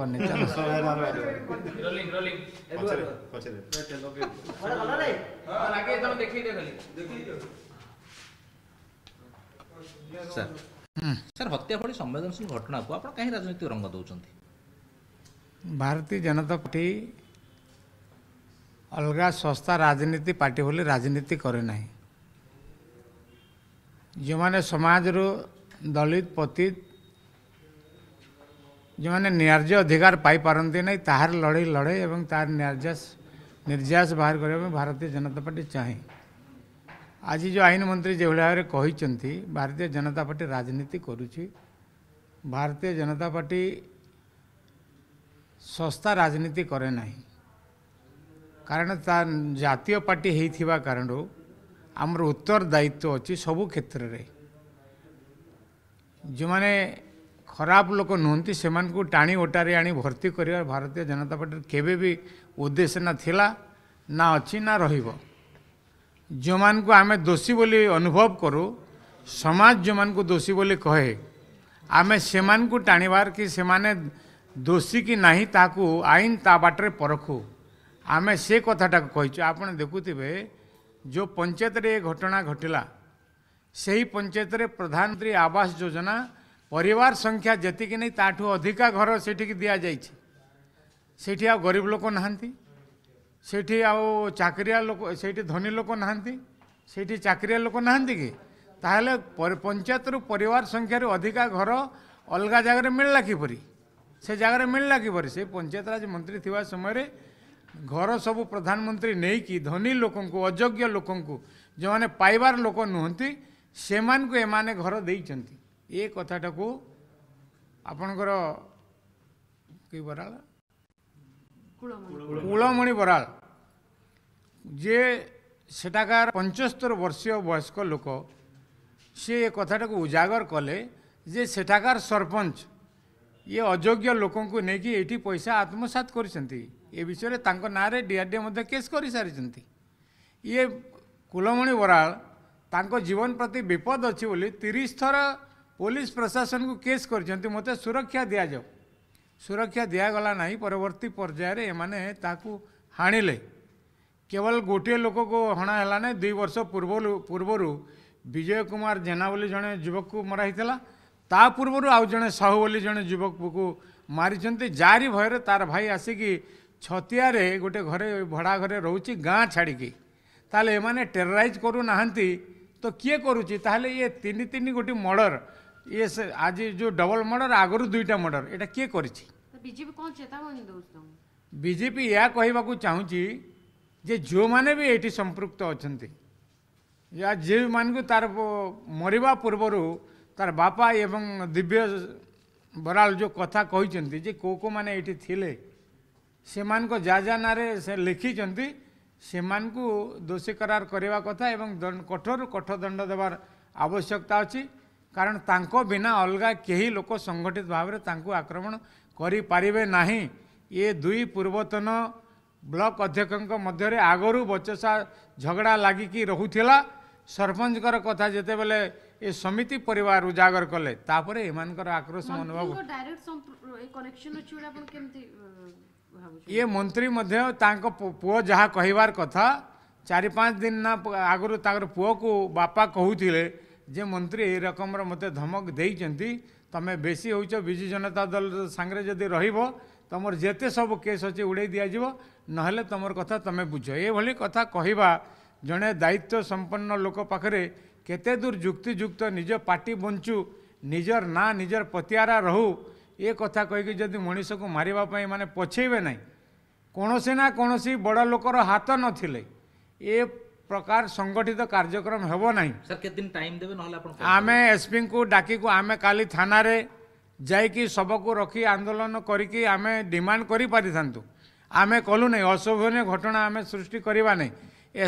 ಕೊನೆ ಚಲ rolling rolling ಪಚರೆ ಪಚರೆ ಚಲ ಓಕೆ ಬಡ ಬಲ ರೈ ಆಗೆ ತಮ ದೇಖಿ ದೇ ಖಾಲಿ ಸರ್ ସାର୍ ହତ୍ୟା ଭଳି ସମ୍ବେଦନଶୀଳ ଘଟଣାକୁ ଆପଣ କାହିଁ ରାଜନୈତିକ ରଙ୍ଗ ଦେଉଛନ୍ତି ଭାରତୀୟ ଜନତା ପାର୍ଟି ଅଲଗା ସଂସ୍ଥା ରାଜନୀତି ପାର୍ଟି ବୋଲି ରାଜନୀତି କରେ ନାହିଁ ଯେଉଁମାନେ ସମାଜରୁ ଦଳିତ ପତିତ ଯେଉଁମାନେ ନ୍ୟାର୍ଯ୍ୟ ଅଧିକାର ପାଇପାରନ୍ତି ନାହିଁ ତାହାର ଲଢ଼େଇ ଲଢ଼େ ଏବଂ ତାହାର ନ୍ୟାର୍ଯ୍ୟାସ ନିର୍ଯାସ ବାହାର କରିବା ପାଇଁ ଭାରତୀୟ ଜନତା ପାର୍ଟି ଚାହେଁ ଆଜି ଯେଉଁ ଆଇନ ମନ୍ତ୍ରୀ ଯେଭଳି ଭାବରେ କହିଛନ୍ତି ଭାରତୀୟ ଜନତା ପାର୍ଟି ରାଜନୀତି କରୁଛି ଭାରତୀୟ ଜନତା ପାର୍ଟି ଶସ୍ତା ରାଜନୀତି କରେ ନାହିଁ କାରଣ ତା ଜାତୀୟ ପାର୍ଟି ହେଇଥିବା କାରଣରୁ ଆମର ଉତ୍ତରଦାୟିତ୍ୱ ଅଛି ସବୁ କ୍ଷେତ୍ରରେ ଯେଉଁମାନେ ଖରାପ ଲୋକ ନୁହନ୍ତି ସେମାନଙ୍କୁ ଟାଣି ଓଟାରି ଆଣି ଭର୍ତ୍ତି କରିବା ଭାରତୀୟ ଜନତା ପାର୍ଟିର କେବେ ବି ଉଦ୍ଦେଶ୍ୟ ନା ଥିଲା ନା ଅଛି ନା ରହିବ ଯେଉଁମାନଙ୍କୁ ଆମେ ଦୋଷୀ ବୋଲି ଅନୁଭବ କରୁ ସମାଜ ଯେଉଁମାନଙ୍କୁ ଦୋଷୀ ବୋଲି କହେ ଆମେ ସେମାନଙ୍କୁ ଟାଣିବାର କି ସେମାନେ ଦୋଷୀ କି ନାହିଁ ତାହାକୁ ଆଇନ ତା ବାଟରେ ପରଖୁ ଆମେ ସେ କଥାଟାକୁ କହିଛୁ ଆପଣ ଦେଖୁଥିବେ ଯେଉଁ ପଞ୍ଚାୟତରେ ଏ ଘଟଣା ଘଟିଲା ସେହି ପଞ୍ଚାୟତରେ ପ୍ରଧାନମନ୍ତ୍ରୀ ଆବାସ ଯୋଜନା ପରିବାର ସଂଖ୍ୟା ଯେତିକି ନେଇ ତାଠୁ ଅଧିକା ଘର ସେଠିକି ଦିଆଯାଇଛି ସେଠି ଆଉ ଗରିବ ଲୋକ ନାହାନ୍ତି ସେଠି ଆଉ ଚାକିରିଆ ଲୋକ ସେଠି ଧନୀ ଲୋକ ନାହାନ୍ତି ସେଠି ଚାକିରିଆ ଲୋକ ନାହାନ୍ତି କି ତାହେଲେ ପଞ୍ଚାୟତରୁ ପରିବାର ସଂଖ୍ୟାରୁ ଅଧିକା ଘର ଅଲଗା ଜାଗାରେ ମିଳିଲା କିପରି ସେ ଜାଗାରେ ମିଳିଲା କିପରି ସେ ପଞ୍ଚାୟତରାଜ ମନ୍ତ୍ରୀ ଥିବା ସମୟରେ ଘର ସବୁ ପ୍ରଧାନମନ୍ତ୍ରୀ ନେଇକି ଧନୀ ଲୋକଙ୍କୁ ଅଯୋଗ୍ୟ ଲୋକଙ୍କୁ ଯେଉଁମାନେ ପାଇବାର ଲୋକ ନୁହନ୍ତି ସେମାନଙ୍କୁ ଏମାନେ ଘର ଦେଇଛନ୍ତି ଏ କଥାଟାକୁ ଆପଣଙ୍କର କି ବରାଳ କୁଳମଣି ବରାଳ ଯିଏ ସେଠାକାର ପଞ୍ଚସ୍ତର ବର୍ଷୀୟ ବୟସ୍କ ଲୋକ ସେ ଏ କଥାଟାକୁ ଉଜାଗର କଲେ ଯେ ସେଠାକାର ସରପଞ୍ଚ ଇଏ ଅଯୋଗ୍ୟ ଲୋକଙ୍କୁ ନେଇକି ଏଇଠି ପଇସା ଆତ୍ମସାତ କରିଛନ୍ତି ଏ ବିଷୟରେ ତାଙ୍କ ନାଁରେ ଡିଆର୍ଡିଏ ମଧ୍ୟ କେସ୍ କରିସାରିଛନ୍ତି ଇଏ କୁଲମଣି ବରାଳ ତାଙ୍କ ଜୀବନ ପ୍ରତି ବିପଦ ଅଛି ବୋଲି ତିରିଶ ଥର ପୋଲିସ ପ୍ରଶାସନକୁ କେସ୍ କରିଛନ୍ତି ମୋତେ ସୁରକ୍ଷା ଦିଆଯାଉ ସୁରକ୍ଷା ଦିଆଗଲା ନାହିଁ ପରବର୍ତ୍ତୀ ପର୍ଯ୍ୟାୟରେ ଏମାନେ ତାହାକୁ ହାଣିଲେ କେବଳ ଗୋଟିଏ ଲୋକକୁ ହଣା ହେଲା ନାହିଁ ଦୁଇ ବର୍ଷ ପୂର୍ବରୁ ପୂର୍ବରୁ ବିଜୟ କୁମାର ଜେନା ବୋଲି ଜଣେ ଯୁବକକୁ ମରା ହେଇଥିଲା ତା ପୂର୍ବରୁ ଆଉ ଜଣେ ସାହୁ ବୋଲି ଜଣେ ଯୁବକକୁ ମାରିଛନ୍ତି ଯାରି ଭୟରେ ତାର ଭାଇ ଆସିକି ଛତିଆରେ ଗୋଟେ ଘରେ ଭଡ଼ା ଘରେ ରହୁଛି ଗାଁ ଛାଡ଼ିକି ତାହେଲେ ଏମାନେ ଟେରରାଇଜ୍ କରୁନାହାନ୍ତି ତ କିଏ କରୁଛି ତାହେଲେ ଇଏ ତିନି ତିନି ଗୋଟି ମର୍ଡ଼ର ଇଏ ସେ ଆଜି ଯେଉଁ ଡବଲ ମର୍ଡ଼ର ଆଗରୁ ଦୁଇଟା ମର୍ଡ଼ର ଏଇଟା କିଏ କରିଛି ବିଜେପି କ'ଣ ଚେତାବନୀ ବିଜେପି ଏହା କହିବାକୁ ଚାହୁଁଛି ଯେ ଯେଉଁମାନେ ବି ଏଇଠି ସମ୍ପୃକ୍ତ ଅଛନ୍ତି ଯେଉଁମାନଙ୍କୁ ତାର ମରିବା ପୂର୍ବରୁ ତାର ବାପା ଏବଂ ଦିବ୍ୟ ବରାଳ ଯେଉଁ କଥା କହିଛନ୍ତି ଯେ କେଉଁ କେଉଁମାନେ ଏଇଠି ଥିଲେ ସେମାନଙ୍କ ଯା ଯା ନାଁରେ ସେ ଲେଖିଛନ୍ତି ସେମାନଙ୍କୁ ଦୋଷୀ କରାର କରିବା କଥା ଏବଂ କଠୋରରୁ କଠୋର ଦଣ୍ଡ ଦେବାର ଆବଶ୍ୟକତା ଅଛି କାରଣ ତାଙ୍କ ବିନା ଅଲଗା କେହି ଲୋକ ସଂଗଠିତ ଭାବରେ ତାଙ୍କୁ ଆକ୍ରମଣ କରିପାରିବେ ନାହିଁ ଏ ଦୁଇ ପୂର୍ବତନ ବ୍ଲକ ଅଧ୍ୟକ୍ଷଙ୍କ ମଧ୍ୟରେ ଆଗରୁ ବଚସା ଝଗଡ଼ା ଲାଗିକି ରହୁଥିଲା ସରପଞ୍ଚଙ୍କର କଥା ଯେତେବେଳେ ଏ ସମିତି ପରିବାର ଉଜାଗର କଲେ ତାପରେ ଏମାନଙ୍କର ଆକ୍ରୋଶ ମନୋଭାବ ଇଏ ମନ୍ତ୍ରୀ ମଧ୍ୟ ତାଙ୍କ ପୁଅ ଯାହା କହିବାର କଥା ଚାରି ପାଞ୍ଚ ଦିନ ନା ଆଗରୁ ତାଙ୍କର ପୁଅକୁ ବାପା କହୁଥିଲେ ଯେ ମନ୍ତ୍ରୀ ଏହି ରକମର ମୋତେ ଧମକ ଦେଇଛନ୍ତି ତୁମେ ବେଶୀ ହେଉଛ ବିଜୁ ଜନତା ଦଳ ସାଙ୍ଗରେ ଯଦି ରହିବ ତୁମର ଯେତେ ସବୁ କେସ୍ ଅଛି ଉଡ଼େଇ ଦିଆଯିବ ନହେଲେ ତୁମର କଥା ତୁମେ ବୁଝ ଏଭଳି କଥା କହିବା ଜଣେ ଦାୟିତ୍ୱ ସମ୍ପନ୍ନ ଲୋକ ପାଖରେ କେତେ ଦୂର ଯୁକ୍ତିଯୁକ୍ତ ନିଜ ପାଟି ବଞ୍ଚୁ ନିଜର ନାଁ ନିଜର ପତିଆରା ରହୁ ଏ କଥା କହିକି ଯଦି ମଣିଷକୁ ମାରିବା ପାଇଁ ମାନେ ପଛେଇବେ ନାହିଁ କୌଣସି ନା କୌଣସି ବଡ଼ ଲୋକର ହାତ ନଥିଲେ ଏ प्रकार संगठित कार्यक्रम हेब ना सर के दिन टाइम देबे নহले एसपी को डाक आम का थाना रे जाई को रखी आंदोलन करिकी आम डिमांड करि पारि थांतु कलु नै असोभनीय घटना आम सृष्टि करबा नै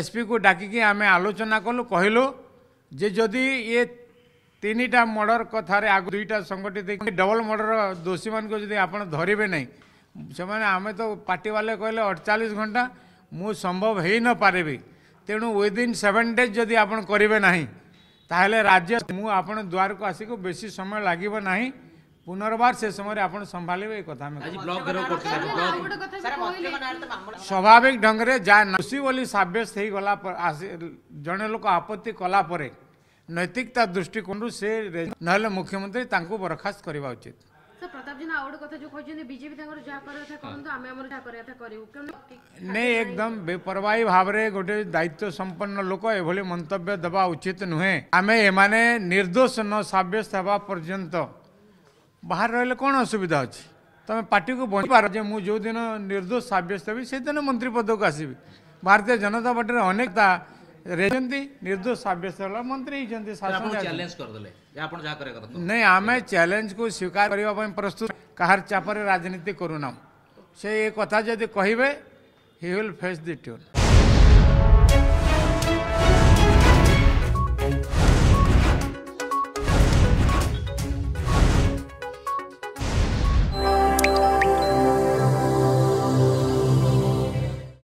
एसपी को डाक की आलोचना कलु कहलो जे जदि ये तीन टा मर्डर कथार आग दुईटा संगठित डबल मर्डर दोषी मान को जब आप धरवे ना से आम तो पार्टी वाले कहले अड़चाश घंटा मु संभव हो न पारि ତେଣୁ ୱିଦିନ୍ ସେଭେନ୍ ଡେଜ୍ ଯଦି ଆପଣ କରିବେ ନାହିଁ ତାହେଲେ ରାଜ୍ୟ ମୁଁ ଆପଣ ଦ୍ୱାରକୁ ଆସିକି ବେଶୀ ସମୟ ଲାଗିବ ନାହିଁ ପୁନର୍ବାର ସେ ସମୟରେ ଆପଣ ସମ୍ଭାଳିବେ ଏ କଥା ଆମେ ସ୍ୱାଭାବିକ ଢଙ୍ଗରେ ଯାହା ନସି ବୋଲି ସାବ୍ୟସ୍ତ ହେଇଗଲା ଜଣେ ଲୋକ ଆପତ୍ତି କଲା ପରେ ନୈତିକତା ଦୃଷ୍ଟିକୋଣରୁ ସେ ନହେଲେ ମୁଖ୍ୟମନ୍ତ୍ରୀ ତାଙ୍କୁ ବରଖାସ୍ତ କରିବା ଉଚିତ પ્રતાપજીના આઉટ કથા જો કહીને બીજેબી તાકો જાર કરે થા પરંતુ અમે અમાર જાર કરે થા કરીઉ કે મે એકદમ બેપરવાઈ ભાવરે ગોટે દૈત્ય સંપન્ન લોકો એ ભલે મંતવ્ય દબા ઉચિત ન હોય અમે એmane નિર્દોષનો સાબ્ય સેવા પર્યંત બહાર રહેલે કોણ અસુવિધા હો છે તમે પાર્ટી કો બોન પર જે મુ જો દિન નિર્દોષ સાબ્ય સેવા સી તે દિન મંત્રી પદ કો આસી ભારતીય જનતા પાર્ટીરે અનેકતા निर्दोष सब्यस्त मंत्री नहीं आम चैलेंज को स्वीकार करने प्रस्तुत कार चापर राजनीति करूना से ये कथा जदि कहे he will face the tune